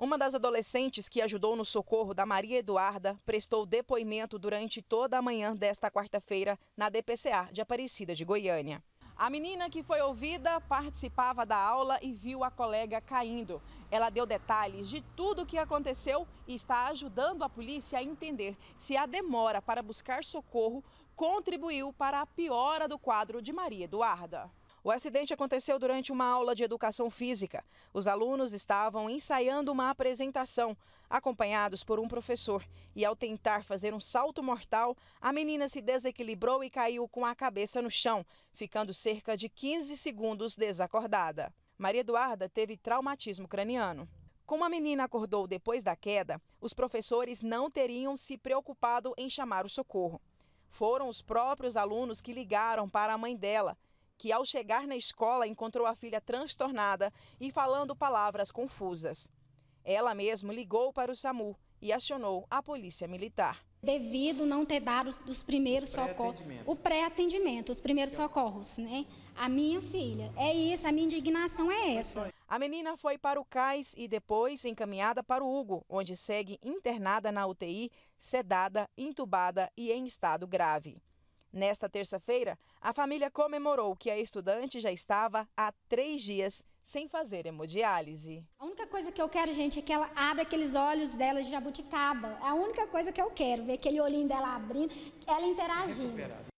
Uma das adolescentes que ajudou no socorro da Maria Eduarda prestou depoimento durante toda a manhã desta quarta-feira na DPCA de Aparecida de Goiânia. A menina que foi ouvida participava da aula e viu a colega caindo. Ela deu detalhes de tudo o que aconteceu e está ajudando a polícia a entender se a demora para buscar socorro contribuiu para a piora do quadro de Maria Eduarda. O acidente aconteceu durante uma aula de educação física. Os alunos estavam ensaiando uma apresentação, acompanhados por um professor, e ao tentar fazer um salto mortal, a menina se desequilibrou e caiu com a cabeça no chão, ficando cerca de 15 segundos desacordada. Maria Eduarda teve traumatismo craniano. Como a menina acordou depois da queda, os professores não teriam se preocupado em chamar o socorro. Foram os próprios alunos que ligaram para a mãe dela que ao chegar na escola encontrou a filha transtornada e falando palavras confusas. Ela mesmo ligou para o SAMU e acionou a polícia militar. Devido não ter dado os primeiros socorros, o pré-atendimento, os primeiros socorros, né? A minha filha, é isso, a minha indignação é essa. A menina foi para o cais e depois encaminhada para o Hugo, onde segue internada na UTI, sedada, entubada e em estado grave. Nesta terça-feira, a família comemorou que a estudante já estava há três dias sem fazer hemodiálise. A única coisa que eu quero, gente, é que ela abra aqueles olhos dela de jabuticaba. É a única coisa que eu quero, ver aquele olhinho dela abrindo, ela interagindo.